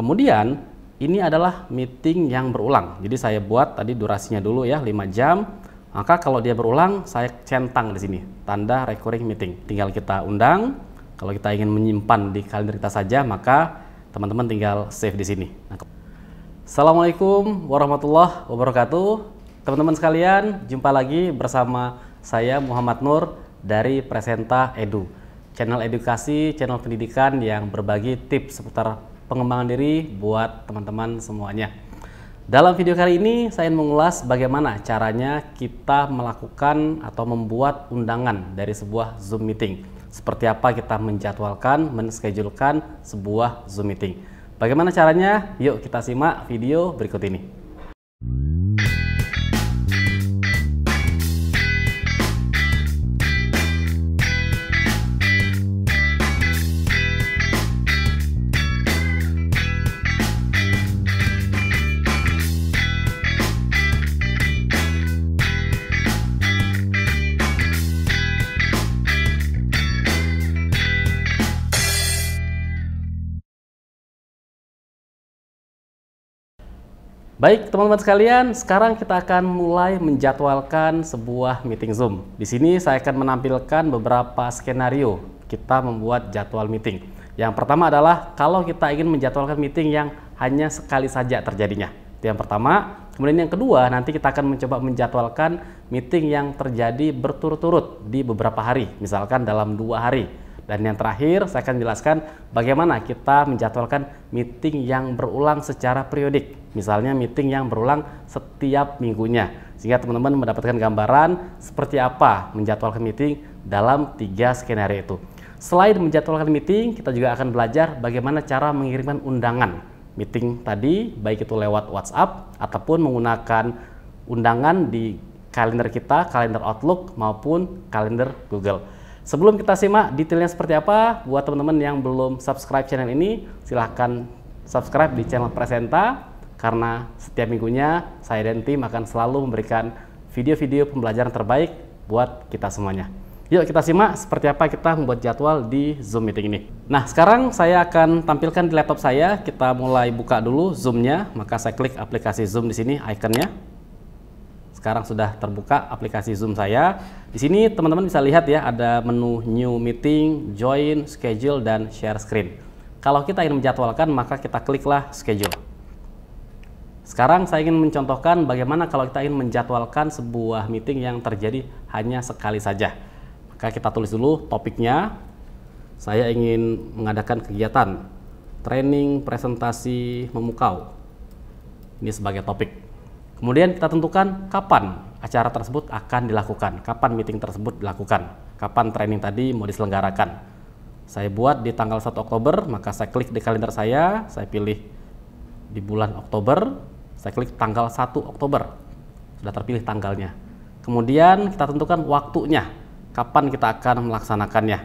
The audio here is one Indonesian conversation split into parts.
Kemudian ini adalah meeting yang berulang. Jadi saya buat tadi durasinya dulu ya 5 jam. Maka kalau dia berulang saya centang di sini tanda recurring meeting. Tinggal kita undang. Kalau kita ingin menyimpan di kalender kita saja maka teman-teman tinggal save di sini. Nah, Assalamualaikum warahmatullahi wabarakatuh. Teman-teman sekalian, jumpa lagi bersama saya Muhammad Nur dari Presenta Edu. Channel edukasi, channel pendidikan yang berbagi tips seputar pengembangan diri buat teman-teman semuanya. Dalam video kali ini saya mengulas bagaimana caranya kita melakukan atau membuat undangan dari sebuah Zoom meeting. Seperti apa kita menjadwalkan, menschedulekan sebuah Zoom meeting. Bagaimana caranya? Yuk kita simak video berikut ini. Baik, teman-teman sekalian, sekarang kita akan mulai menjadwalkan sebuah meeting Zoom. Di sini saya akan menampilkan beberapa skenario kita membuat jadwal meeting. Yang pertama adalah kalau kita ingin menjadwalkan meeting yang hanya sekali saja terjadinya. Itu yang pertama. Kemudian yang kedua, nanti kita akan mencoba menjadwalkan meeting yang terjadi berturut-turut di beberapa hari, misalkan dalam dua hari dan yang terakhir, saya akan jelaskan bagaimana kita menjadwalkan meeting yang berulang secara periodik. Misalnya meeting yang berulang setiap minggunya. Sehingga teman-teman mendapatkan gambaran seperti apa menjadwalkan meeting dalam tiga skenario itu. Selain menjadwalkan meeting, kita juga akan belajar bagaimana cara mengirimkan undangan meeting tadi, baik itu lewat WhatsApp ataupun menggunakan undangan di kalender kita, kalender Outlook maupun kalender Google. Sebelum kita simak detailnya seperti apa, buat teman-teman yang belum subscribe channel ini, silahkan subscribe di channel Presenta, karena setiap minggunya saya dan tim akan selalu memberikan video-video pembelajaran terbaik buat kita semuanya. Yuk kita simak seperti apa kita membuat jadwal di Zoom meeting ini. Nah sekarang saya akan tampilkan di laptop saya. Kita mulai buka dulu Zoomnya. Maka saya klik aplikasi Zoom di sini, ikonnya. Sekarang sudah terbuka aplikasi Zoom saya. Di sini teman-teman bisa lihat ya ada menu New Meeting, Join, Schedule, dan Share Screen. Kalau kita ingin menjadwalkan maka kita kliklah Schedule. Sekarang saya ingin mencontohkan bagaimana kalau kita ingin menjadwalkan sebuah meeting yang terjadi hanya sekali saja. Maka kita tulis dulu topiknya. Saya ingin mengadakan kegiatan training presentasi memukau. Ini sebagai topik. Kemudian kita tentukan kapan acara tersebut akan dilakukan, kapan meeting tersebut dilakukan, kapan training tadi mau diselenggarakan. Saya buat di tanggal 1 Oktober, maka saya klik di kalender saya, saya pilih di bulan Oktober, saya klik tanggal 1 Oktober. Sudah terpilih tanggalnya. Kemudian kita tentukan waktunya, kapan kita akan melaksanakannya.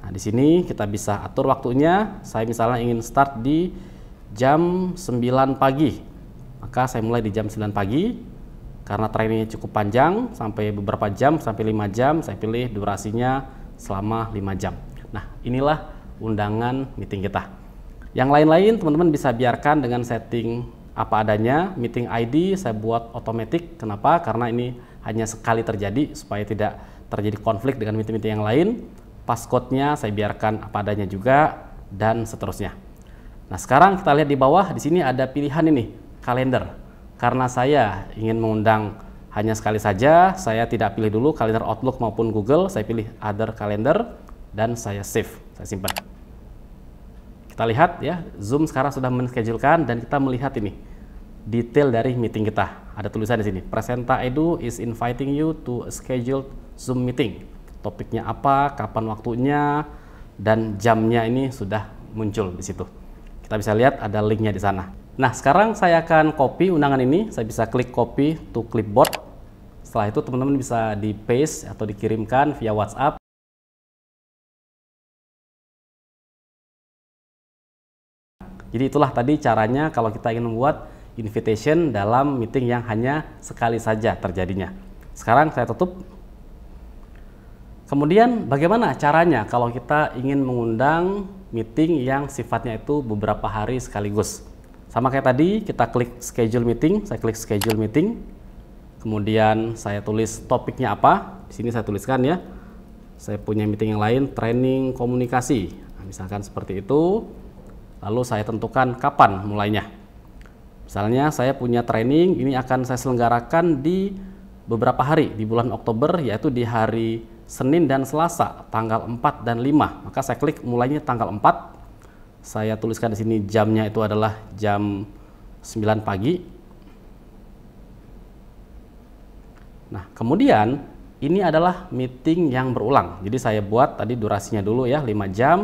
Nah, di sini kita bisa atur waktunya. Saya misalnya ingin start di jam 9 pagi maka saya mulai di jam 9 pagi karena trainingnya cukup panjang sampai beberapa jam sampai 5 jam saya pilih durasinya selama 5 jam. Nah, inilah undangan meeting kita. Yang lain-lain teman-teman bisa biarkan dengan setting apa adanya, meeting ID saya buat otomatis. Kenapa? Karena ini hanya sekali terjadi supaya tidak terjadi konflik dengan meeting-meeting yang lain. Passcode-nya saya biarkan apa adanya juga dan seterusnya. Nah, sekarang kita lihat di bawah di sini ada pilihan ini kalender. Karena saya ingin mengundang hanya sekali saja, saya tidak pilih dulu kalender Outlook maupun Google, saya pilih other calendar dan saya save, saya simpan. Kita lihat ya, Zoom sekarang sudah menschedulekan dan kita melihat ini detail dari meeting kita. Ada tulisan di sini, Presenta Edu is inviting you to a scheduled Zoom meeting. Topiknya apa, kapan waktunya, dan jamnya ini sudah muncul di situ. Kita bisa lihat ada linknya di sana. Nah, sekarang saya akan copy undangan ini. Saya bisa klik copy to clipboard. Setelah itu teman-teman bisa di paste atau dikirimkan via WhatsApp. Jadi itulah tadi caranya kalau kita ingin membuat invitation dalam meeting yang hanya sekali saja terjadinya. Sekarang saya tutup. Kemudian bagaimana caranya kalau kita ingin mengundang meeting yang sifatnya itu beberapa hari sekaligus? Sama kayak tadi, kita klik schedule meeting, saya klik schedule meeting, kemudian saya tulis topiknya apa, di sini saya tuliskan ya, saya punya meeting yang lain, training komunikasi, nah, misalkan seperti itu, lalu saya tentukan kapan mulainya. Misalnya saya punya training, ini akan saya selenggarakan di beberapa hari di bulan Oktober, yaitu di hari Senin dan Selasa, tanggal 4 dan 5. Maka saya klik mulainya tanggal 4, saya tuliskan di sini jamnya itu adalah jam 9 pagi. Nah, kemudian ini adalah meeting yang berulang. Jadi saya buat tadi durasinya dulu ya 5 jam.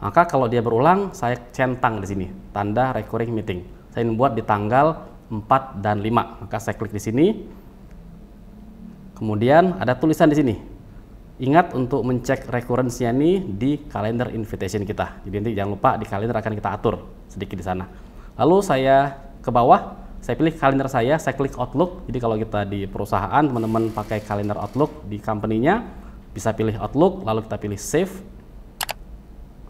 Maka kalau dia berulang, saya centang di sini, tanda recurring meeting. Saya buat di tanggal 4 dan 5. Maka saya klik di sini. Kemudian ada tulisan di sini, Ingat untuk mencek recurrence-nya ini di kalender invitation kita. Jadi nanti jangan lupa di kalender akan kita atur sedikit di sana. Lalu saya ke bawah, saya pilih kalender saya, saya klik Outlook. Jadi kalau kita di perusahaan, teman-teman pakai kalender Outlook di company-nya, bisa pilih Outlook, lalu kita pilih Save.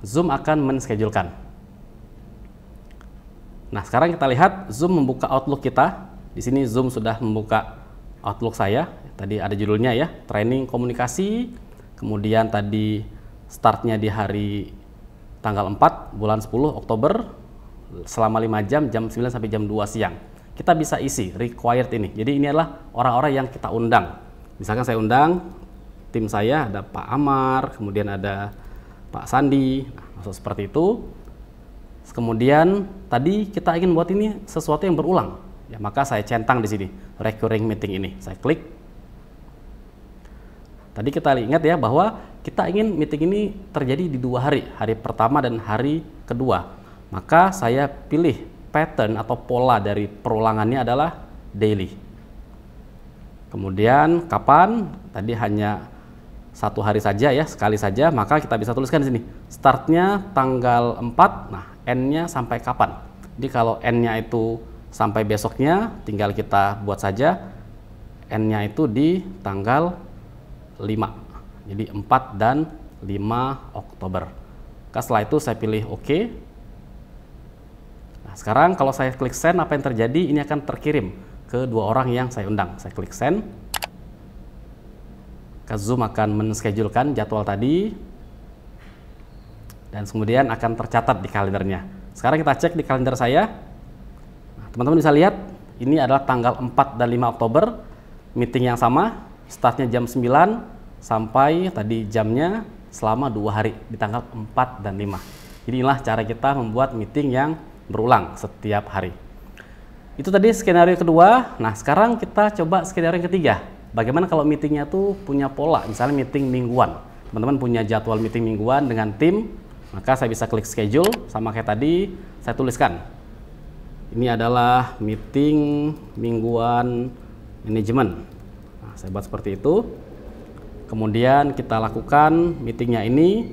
Zoom akan menschedulekan. Nah, sekarang kita lihat Zoom membuka Outlook kita. Di sini Zoom sudah membuka Outlook saya. Tadi ada judulnya ya, training komunikasi. Kemudian tadi startnya di hari tanggal 4 bulan 10 Oktober selama 5 jam, jam 9 sampai jam 2 siang. Kita bisa isi required ini. Jadi ini adalah orang-orang yang kita undang. Misalkan saya undang tim saya ada Pak Amar, kemudian ada Pak Sandi, nah, seperti itu. Kemudian tadi kita ingin buat ini sesuatu yang berulang. Ya, maka saya centang di sini recurring meeting ini. Saya klik. Tadi kita ingat ya bahwa kita ingin meeting ini terjadi di dua hari, hari pertama dan hari kedua. Maka saya pilih pattern atau pola dari perulangannya adalah daily. Kemudian kapan? Tadi hanya satu hari saja ya, sekali saja, maka kita bisa tuliskan di sini. Startnya tanggal 4, nah n sampai kapan. Jadi kalau n itu Sampai besoknya tinggal kita buat saja N-nya itu di tanggal 5. Jadi 4 dan 5 Oktober. Kan setelah itu saya pilih OK. Nah, sekarang kalau saya klik send apa yang terjadi? Ini akan terkirim ke dua orang yang saya undang. Saya klik send. ke Zoom akan menschedulekan jadwal tadi dan kemudian akan tercatat di kalendernya. Sekarang kita cek di kalender saya, teman-teman bisa lihat ini adalah tanggal 4 dan 5 Oktober meeting yang sama startnya jam 9 sampai tadi jamnya selama dua hari di tanggal 4 dan 5 jadi inilah cara kita membuat meeting yang berulang setiap hari itu tadi skenario kedua nah sekarang kita coba skenario ketiga bagaimana kalau meetingnya tuh punya pola misalnya meeting mingguan teman-teman punya jadwal meeting mingguan dengan tim maka saya bisa klik schedule sama kayak tadi saya tuliskan ini adalah meeting mingguan manajemen. Nah, saya buat seperti itu. Kemudian kita lakukan meetingnya ini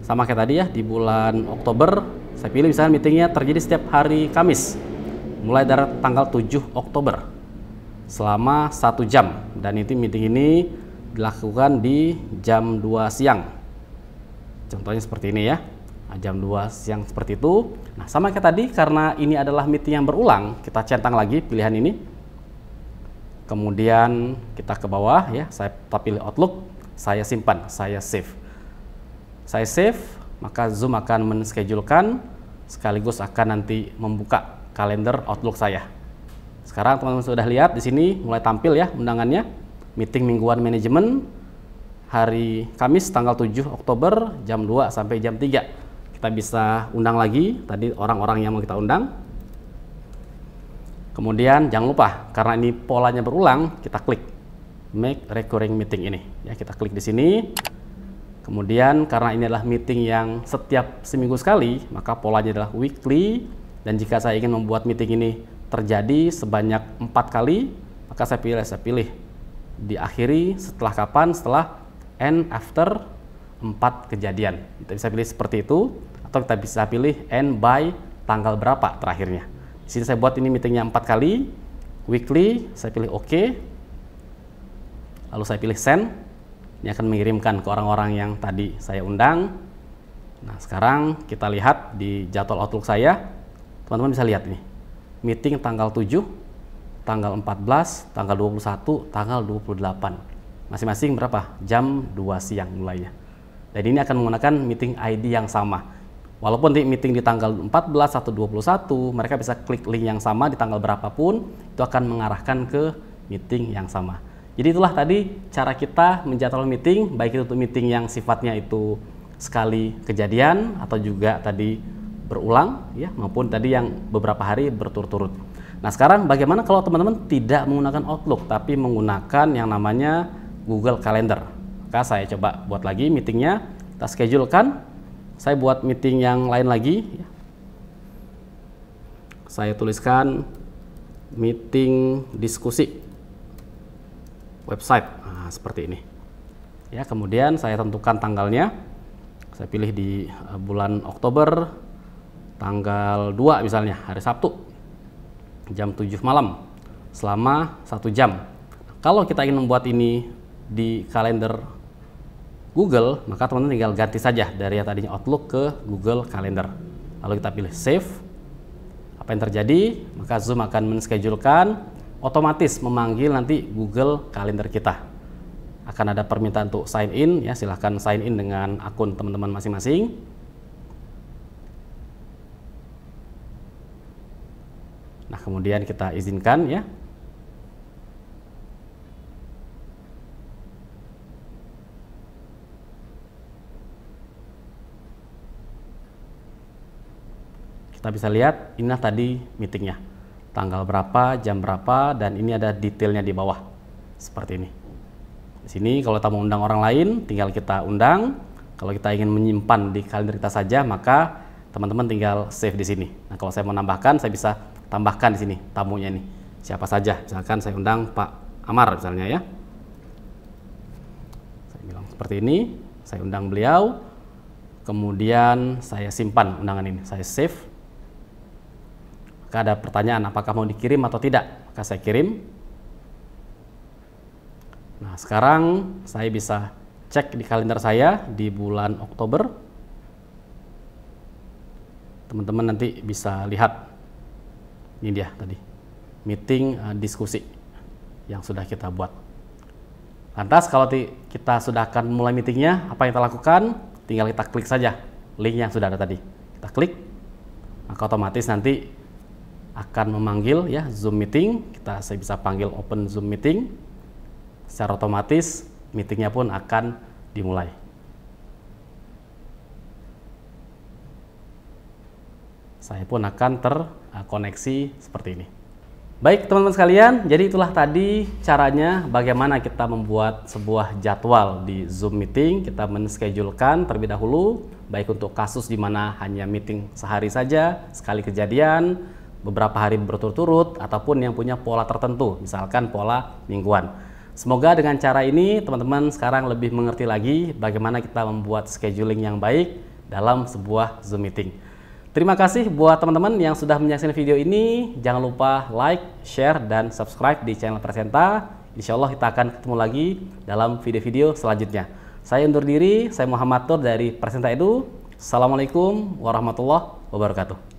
sama kayak tadi ya di bulan Oktober. Saya pilih misalnya meetingnya terjadi setiap hari Kamis, mulai dari tanggal 7 Oktober selama satu jam dan itu meeting ini dilakukan di jam 2 siang. Contohnya seperti ini ya. Nah, jam 2 siang seperti itu. Nah, sama kayak tadi karena ini adalah meeting yang berulang, kita centang lagi pilihan ini. Kemudian kita ke bawah ya, saya pilih Outlook, saya simpan, saya save. Saya save, maka Zoom akan menschedulekan sekaligus akan nanti membuka kalender Outlook saya. Sekarang teman-teman sudah lihat di sini mulai tampil ya undangannya. Meeting mingguan manajemen hari Kamis tanggal 7 Oktober jam 2 sampai jam 3 kita bisa undang lagi tadi orang-orang yang mau kita undang. Kemudian jangan lupa karena ini polanya berulang, kita klik make recurring meeting ini. Ya, kita klik di sini. Kemudian karena ini adalah meeting yang setiap seminggu sekali, maka polanya adalah weekly dan jika saya ingin membuat meeting ini terjadi sebanyak empat kali, maka saya pilih saya pilih diakhiri setelah kapan? Setelah and after 4 kejadian. Kita bisa pilih seperti itu atau kita bisa pilih end by tanggal berapa terakhirnya. Di sini saya buat ini meetingnya empat kali, weekly, saya pilih OK, lalu saya pilih send, ini akan mengirimkan ke orang-orang yang tadi saya undang. Nah sekarang kita lihat di jadwal Outlook saya, teman-teman bisa lihat nih, meeting tanggal 7, tanggal 14, tanggal 21, tanggal 28. Masing-masing berapa? Jam 2 siang mulainya. Dan ini akan menggunakan meeting ID yang sama Walaupun di meeting di tanggal 14 atau 21, mereka bisa klik link yang sama di tanggal berapapun, itu akan mengarahkan ke meeting yang sama. Jadi itulah tadi cara kita menjadwal meeting, baik itu untuk meeting yang sifatnya itu sekali kejadian atau juga tadi berulang ya maupun tadi yang beberapa hari berturut-turut. Nah, sekarang bagaimana kalau teman-teman tidak menggunakan Outlook tapi menggunakan yang namanya Google Calendar? Maka saya coba buat lagi meetingnya, kita schedule kan saya buat meeting yang lain lagi. Saya tuliskan meeting diskusi website nah, seperti ini. Ya, kemudian saya tentukan tanggalnya. Saya pilih di eh, bulan Oktober tanggal 2 misalnya, hari Sabtu jam 7 malam selama satu jam. Kalau kita ingin membuat ini di kalender Google, maka teman-teman tinggal ganti saja dari yang tadinya Outlook ke Google Calendar. Lalu kita pilih save. Apa yang terjadi? Maka Zoom akan menschedulekan otomatis memanggil nanti Google Calendar kita. Akan ada permintaan untuk sign in ya, silahkan sign in dengan akun teman-teman masing-masing. Nah, kemudian kita izinkan ya Kita bisa lihat inilah tadi meetingnya. Tanggal berapa, jam berapa, dan ini ada detailnya di bawah. Seperti ini. Di sini kalau kita mau undang orang lain, tinggal kita undang. Kalau kita ingin menyimpan di kalender kita saja, maka teman-teman tinggal save di sini. Nah, kalau saya mau nambahkan, saya bisa tambahkan di sini tamunya ini. Siapa saja, misalkan saya undang Pak Amar misalnya ya. Saya bilang seperti ini, saya undang beliau, kemudian saya simpan undangan ini, saya save. Maka ada pertanyaan apakah mau dikirim atau tidak. Maka saya kirim. Nah, sekarang saya bisa cek di kalender saya di bulan Oktober. Teman-teman nanti bisa lihat. Ini dia tadi. Meeting uh, diskusi yang sudah kita buat. Lantas kalau kita sudah akan mulai meetingnya, apa yang kita lakukan? Tinggal kita klik saja link yang sudah ada tadi. Kita klik, maka otomatis nanti akan memanggil ya Zoom meeting, kita saya bisa panggil open Zoom meeting. Secara otomatis meetingnya pun akan dimulai. Saya pun akan terkoneksi seperti ini. Baik teman-teman sekalian, jadi itulah tadi caranya bagaimana kita membuat sebuah jadwal di Zoom meeting. Kita menschedulekan terlebih dahulu, baik untuk kasus di mana hanya meeting sehari saja, sekali kejadian, beberapa hari berturut-turut ataupun yang punya pola tertentu, misalkan pola mingguan. Semoga dengan cara ini teman-teman sekarang lebih mengerti lagi bagaimana kita membuat scheduling yang baik dalam sebuah Zoom meeting. Terima kasih buat teman-teman yang sudah menyaksikan video ini. Jangan lupa like, share, dan subscribe di channel Presenta. Insya Allah kita akan ketemu lagi dalam video-video selanjutnya. Saya undur diri, saya Muhammad Tur dari Presenta Edu. Assalamualaikum warahmatullahi wabarakatuh.